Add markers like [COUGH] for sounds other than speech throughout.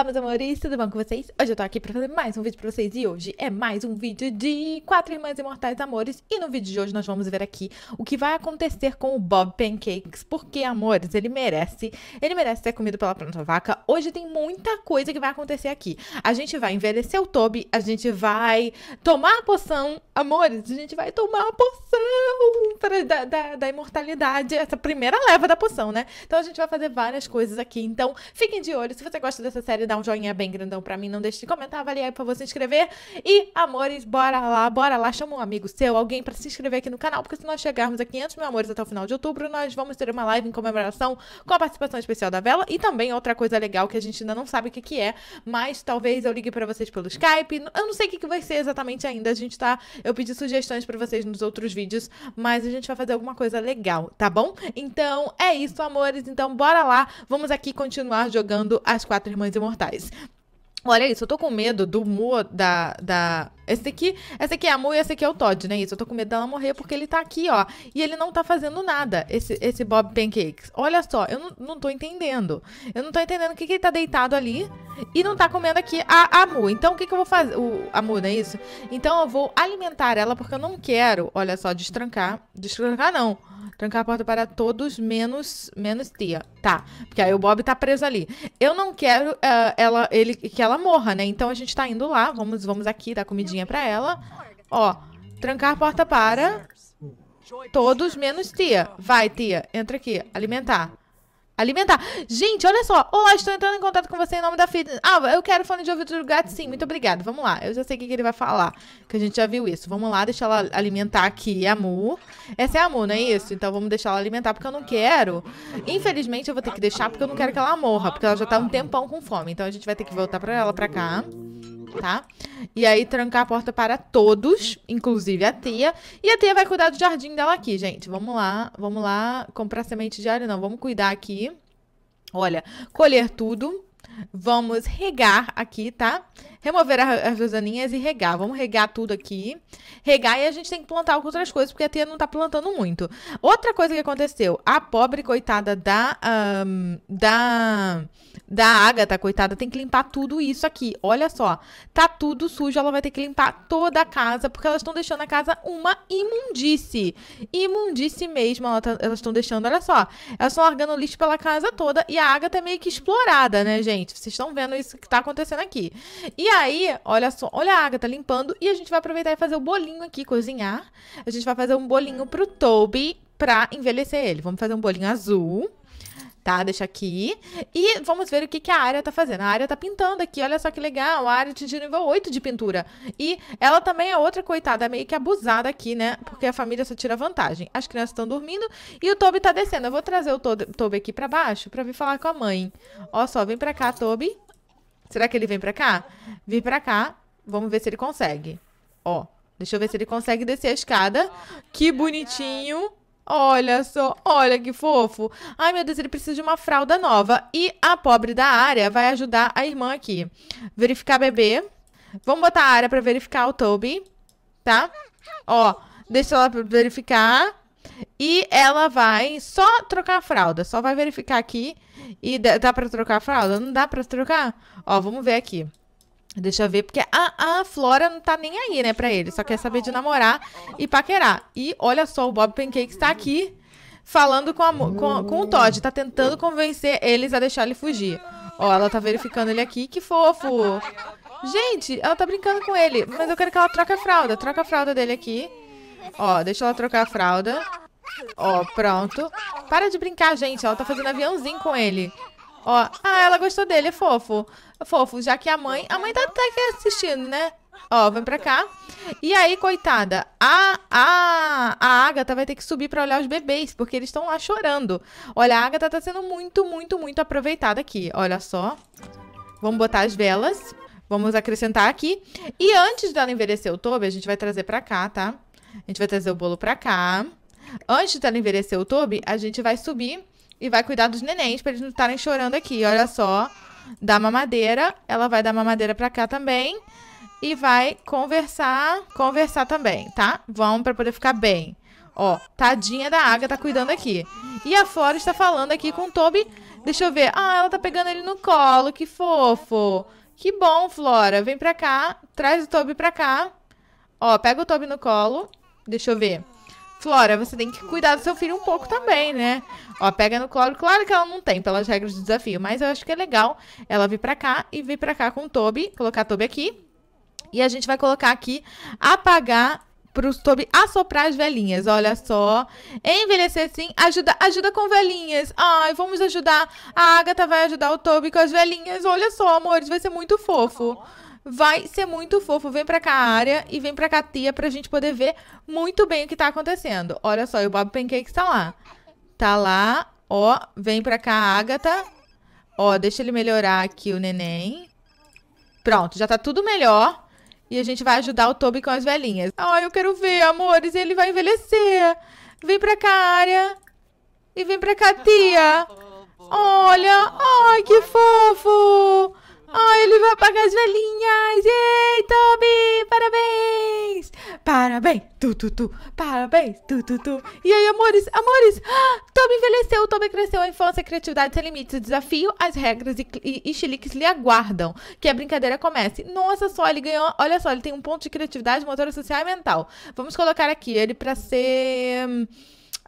Olá, meus amores, tudo bom com vocês? Hoje eu tô aqui pra fazer mais um vídeo pra vocês e hoje é mais um vídeo de Quatro Irmãs Imortais Amores e no vídeo de hoje nós vamos ver aqui o que vai acontecer com o Bob Pancakes, porque, amores, ele merece, ele merece ser comido pela planta vaca. Hoje tem muita coisa que vai acontecer aqui. A gente vai envelhecer o Toby, a gente vai tomar a poção, amores, a gente vai tomar a poção pra, da, da, da imortalidade, essa primeira leva da poção, né? Então a gente vai fazer várias coisas aqui, então fiquem de olho, se você gosta dessa série dá um joinha bem grandão pra mim, não deixe de comentar, avaliar, pra você se inscrever. E, amores, bora lá, bora lá, chama um amigo seu, alguém pra se inscrever aqui no canal, porque se nós chegarmos a 500 mil amores até o final de outubro, nós vamos ter uma live em comemoração com a participação especial da Vela e também outra coisa legal que a gente ainda não sabe o que que é, mas talvez eu ligue pra vocês pelo Skype, eu não sei o que que vai ser exatamente ainda, a gente tá, eu pedi sugestões pra vocês nos outros vídeos, mas a gente vai fazer alguma coisa legal, tá bom? Então, é isso, amores, então bora lá, vamos aqui continuar jogando as Quatro Irmãs Imortais Olha isso, eu tô com medo do humor da, da esse aqui, essa aqui é a Mu e essa aqui é o Todd, né? Isso, eu tô com medo dela morrer porque ele tá aqui, ó. E ele não tá fazendo nada, esse, esse Bob Pancakes. Olha só, eu não, não tô entendendo. Eu não tô entendendo o que, que ele tá deitado ali e não tá comendo aqui a, a Mu. Então, o que, que eu vou fazer? O, a não é isso? Então, eu vou alimentar ela porque eu não quero, olha só, destrancar. Destrancar não. Trancar a porta para todos, menos menos tia. Tá, porque aí o Bob tá preso ali. Eu não quero uh, ela, ele, que ela morra, né? Então, a gente tá indo lá, vamos, vamos aqui dar comidinha palavrinha pra ela. Ó, trancar a porta para todos menos tia. Vai, tia, entra aqui. Alimentar. Alimentar. Gente, olha só. Olá, estou entrando em contato com você em nome da Fitness. Ah, eu quero fone de ouvido do gato, sim. Muito obrigada. Vamos lá. Eu já sei o que ele vai falar, que a gente já viu isso. Vamos lá, deixa ela alimentar aqui. Amor. Essa é amor, não é isso? Então vamos deixar ela alimentar, porque eu não quero. Infelizmente, eu vou ter que deixar, porque eu não quero que ela morra, porque ela já está um tempão com fome. Então a gente vai ter que voltar para ela para cá tá? E aí trancar a porta para todos, inclusive a tia. E a tia vai cuidar do jardim dela aqui, gente. Vamos lá, vamos lá comprar semente de alho, não. Vamos cuidar aqui. Olha, colher tudo. Vamos regar aqui, tá? remover as rosaninhas e regar. Vamos regar tudo aqui. Regar e a gente tem que plantar outras coisas, porque a tia não tá plantando muito. Outra coisa que aconteceu, a pobre coitada da um, da da Agatha, coitada, tem que limpar tudo isso aqui. Olha só, tá tudo sujo, ela vai ter que limpar toda a casa, porque elas estão deixando a casa uma imundice. Imundice mesmo, ela tá, elas estão deixando, olha só. Elas estão largando lixo pela casa toda e a Agatha é meio que explorada, né, gente? Vocês estão vendo isso que tá acontecendo aqui. E aí, olha só, olha a Agatha limpando e a gente vai aproveitar e fazer o bolinho aqui, cozinhar. A gente vai fazer um bolinho pro Toby pra envelhecer ele. Vamos fazer um bolinho azul tá? Deixa aqui. E vamos ver o que, que a área tá fazendo. A área tá pintando aqui, olha só que legal. A área de nível 8 de pintura. E ela também é outra coitada, meio que abusada aqui, né? Porque a família só tira vantagem. As crianças estão dormindo e o Toby tá descendo. Eu vou trazer o Toby aqui pra baixo pra vir falar com a mãe. Ó só, vem pra cá, Toby. Será que ele vem pra cá? Vem pra cá. Vamos ver se ele consegue. Ó, deixa eu ver se ele consegue descer a escada. Que bonitinho. Olha só, olha que fofo. Ai, meu Deus, ele precisa de uma fralda nova. E a pobre da área vai ajudar a irmã aqui. Verificar bebê. Vamos botar a área pra verificar o Toby, tá? Ó, deixa ela verificar. E ela vai só trocar a fralda. Só vai verificar aqui. E dá, pra trocar a fralda? Não dá pra trocar? Ó, vamos ver aqui. Deixa eu ver, porque a, a Flora não tá nem aí, né, pra ele. Só quer saber de namorar e paquerar. E olha só, o Bob Pancake está aqui falando com, a, com, com o Todd. Tá tentando convencer eles a deixar ele fugir. Ó, ela tá verificando ele aqui. Que fofo! Gente, ela tá brincando com ele. Mas eu quero que ela troque a fralda. Troca a fralda dele aqui. Ó, deixa ela trocar a fralda. Ó, pronto. Para de brincar, gente. Ela tá fazendo aviãozinho com ele. Ó, ah, ela gostou dele, é fofo. fofo, já que a mãe... A mãe tá até aqui assistindo, né? Ó, vem pra cá. E aí, coitada, a, a, a Agatha vai ter que subir pra olhar os bebês, porque eles estão lá chorando. Olha, a Agatha tá sendo muito, muito, muito aproveitada aqui. Olha só. Vamos botar as velas. Vamos acrescentar aqui. E antes dela envelhecer o Toby, a gente vai trazer pra cá, tá? A gente vai trazer o bolo pra cá. Antes dela envelhecer o Toby, a gente vai subir e vai cuidar dos nenéns para eles não estarem chorando aqui. Olha só, dá mamadeira, ela vai dar mamadeira para cá também e vai conversar, conversar também, tá? Vamos para poder ficar bem. Ó, tadinha da está cuidando aqui. E a Flora está falando aqui com o Toby. Deixa eu ver. Ah, ela tá pegando ele no colo, que fofo. Que bom, Flora. Vem pra cá, traz o Toby pra cá. Ó, pega o Toby no colo. Deixa eu ver. Flora, você tem que cuidar do seu filho um pouco também, né? Ó, pega no colo. Claro que ela não tem, pelas regras do desafio, mas eu acho que é legal ela vir pra cá e vir pra cá com o Toby, colocar Toby aqui. E a gente vai colocar aqui apagar pro Toby assoprar as velhinhas. Olha só. Envelhecer sim, ajuda, ajuda com velhinhas. Ai, vamos ajudar. A Agatha vai ajudar o Toby com as velhinhas. Olha só, amores, vai ser muito fofo. Vai ser muito fofo. Vem pra cá, área e vem pra cá, tia, pra gente poder ver muito bem o que tá acontecendo. Olha só, e o Bob Pancake tá lá. Tá lá, ó. Vem pra cá, Agatha. Ó, deixa ele melhorar aqui o neném. Pronto, já tá tudo melhor. E a gente vai ajudar o Toby com as velhinhas. Ai, eu quero ver, amores. Ele vai envelhecer. Vem pra cá, área. E vem pra cá, tia. Olha, ai, que fofo! Oh, ele vai apagar as velhinhas! Yay, Toby! Parabéns! Parabéns! Tu, tu, tu! Parabéns! Tu, tu, tu! E aí, amores? Amores! Ah, Toby envelheceu, Toby cresceu, a infância, a criatividade sem limites, o desafio, as regras e, e, e lhe aguardam. Que a brincadeira comece. Nossa só, ele ganhou. Olha só, ele tem um ponto de criatividade, motora, social e mental. Vamos colocar aqui ele pra ser.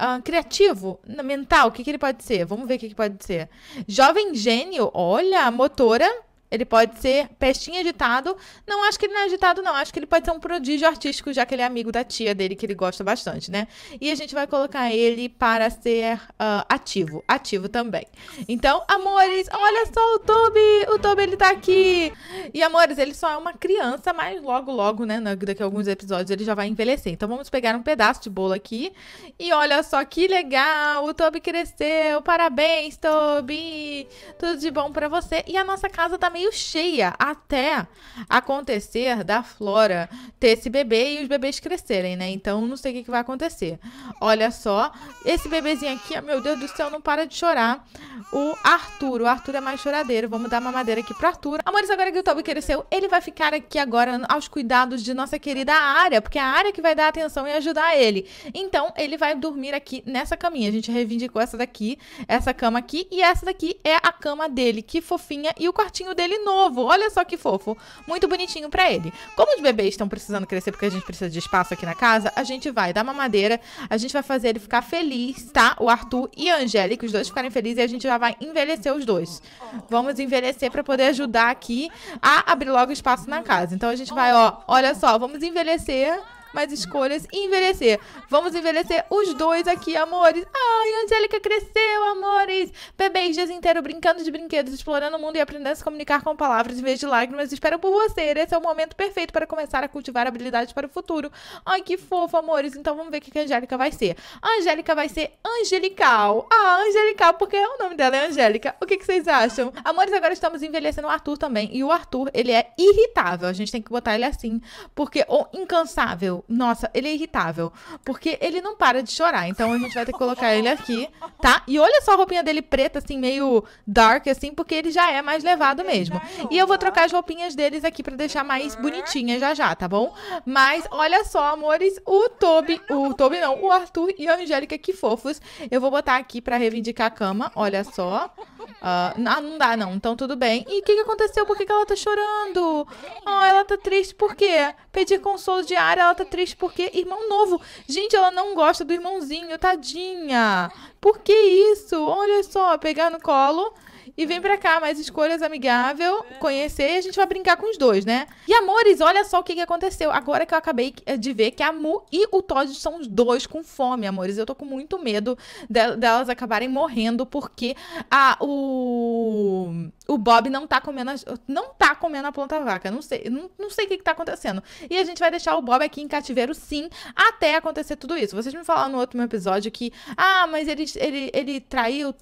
Uh, criativo, mental, o que, que ele pode ser? Vamos ver o que, que pode ser. Jovem gênio, olha, motora ele pode ser pestinha editado? Não acho que ele não é editado, não. Acho que ele pode ser um prodígio artístico, já que ele é amigo da tia dele, que ele gosta bastante, né? E a gente vai colocar ele para ser uh, ativo. Ativo também. Então, amores, olha só o Toby! O Toby, ele tá aqui! E, amores, ele só é uma criança, mas logo, logo, né? Daqui a alguns episódios ele já vai envelhecer. Então, vamos pegar um pedaço de bolo aqui. E olha só que legal! O Toby cresceu! Parabéns, Toby! Tudo de bom para você. E a nossa casa também tá meio cheia até acontecer da Flora ter esse bebê e os bebês crescerem, né? Então não sei o que, que vai acontecer. Olha só, esse bebezinho aqui, meu Deus do céu, não para de chorar. O Arthur, o Arthur é mais choradeiro. Vamos dar uma madeira aqui pro Arthur. Amores, agora que o Toby cresceu, ele vai ficar aqui agora aos cuidados de nossa querida área, porque é a área que vai dar atenção e ajudar ele. Então, ele vai dormir aqui nessa caminha. A gente reivindicou essa daqui, essa cama aqui, e essa daqui é a cama dele, que fofinha, e o quartinho dele ele novo. Olha só que fofo. Muito bonitinho para ele. Como os bebês estão precisando crescer porque a gente precisa de espaço aqui na casa, a gente vai dar mamadeira, a gente vai fazer ele ficar feliz, tá? O Arthur e a Angélica, os dois ficarem felizes e a gente já vai envelhecer os dois. Vamos envelhecer para poder ajudar aqui a abrir logo espaço na casa. Então a gente vai, ó, olha só, vamos envelhecer mais escolhas e envelhecer. Vamos envelhecer os dois aqui, amores. Ai, Angélica cresceu, amores. Bebês dias inteiro brincando de brinquedos, explorando o mundo e aprendendo a se comunicar com palavras em vez de lágrimas. Espero por você. Esse é o momento perfeito para começar a cultivar habilidades para o futuro. Ai, que fofo, amores. Então vamos ver o que a Angélica vai ser. A Angélica vai ser Angelical. Ah, Angelical, porque o nome dela é Angélica. O que, que vocês acham? Amores, agora estamos envelhecendo o Arthur também. E o Arthur, ele é irritável. A gente tem que botar ele assim, porque ou incansável nossa, ele é irritável. Porque ele não para de chorar. Então a gente vai ter que colocar ele aqui, tá? E olha só a roupinha dele preta, assim, meio dark, assim, porque ele já é mais levado mesmo. É e eu vou trocar as roupinhas deles aqui para deixar mais bonitinha já já, tá bom? Mas olha só, amores, o Toby, o Toby não, o Arthur e a Angélica, que fofos. Eu vou botar aqui para reivindicar a cama, olha só. Ah, ah, não dá não, então tudo bem. E o que, que aconteceu? Por que, que ela tá chorando? Ah, ela tá triste por quê? Pedir consolo diário, ela tá triste porque irmão novo. Gente, ela não gosta do irmãozinho, tadinha. Por que isso? Olha só, pegar no colo e vem pra cá, mais escolhas amigável, é. conhecer, e a gente vai brincar com os dois, né? E amores, olha só o que, que aconteceu. Agora que eu acabei eh, de ver que a Mu e o Todd são os dois com fome, amores. Eu tô com muito medo de delas acabarem morrendo porque a, o, o Bob não tá comendo não tá comendo a planta vaca. Não sei, não, não sei o que, que tá acontecendo. E a gente vai deixar o Bob aqui em cativeiro, sim, até acontecer tudo isso. Vocês me falaram no outro meu episódio que, ah, mas ele, ele, ele traiu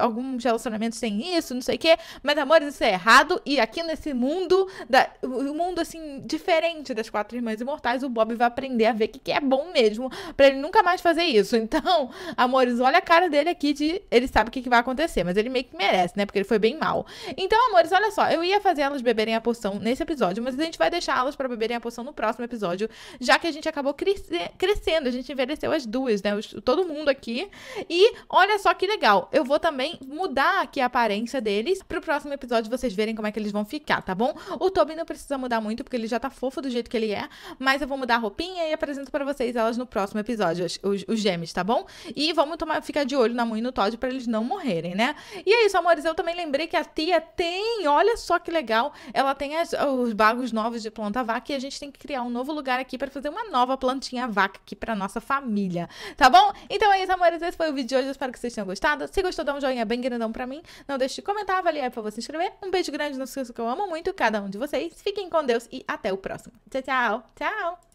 alguns relacionamentos sem isso, não sei o quê. Mas, amores, isso é errado. E aqui nesse mundo, da, o mundo assim, diferente das quatro irmãs imortais, o Bob vai aprender a ver que, que é bom mesmo. para ele nunca mais fazer isso. [LAUGHS] Então, amores, olha a cara dele aqui de. Ele sabe o que, que vai acontecer, mas ele meio que merece, né? Porque ele foi bem mal. Então, amores, olha só. Eu ia fazer elas beberem a poção nesse episódio, mas a gente vai deixá-las para beberem a poção no próximo episódio, já que a gente acabou crescendo. A gente envelheceu as duas, né? Todo mundo aqui. E olha só que legal. Eu vou também mudar aqui a aparência deles, pro próximo episódio vocês verem como é que eles vão ficar, tá bom? O Toby não precisa mudar muito, porque ele já tá fofo do jeito que ele é, mas eu vou mudar a roupinha e apresento para vocês elas no próximo episódio, os, os, gêmeos, tá bom? E vamos tomar, ficar de olho na mãe e no Todd para eles não morrerem, né? E é isso, amores, eu também lembrei que a tia tem, olha só que legal, ela tem as, os bagos novos de planta vaca e a gente tem que criar um novo lugar aqui para fazer uma nova plantinha vaca aqui para nossa família, tá bom? Então é isso, amores, esse foi o vídeo de hoje, eu espero que vocês tenham gostado. Se gostou, dá um joinha bem grandão para mim. Não deixe de comentar, avaliar, para você se inscrever. Um beijo grande no seu que eu amo muito cada um de vocês. Fiquem com Deus e até o próximo. Tchau, tchau. Tchau.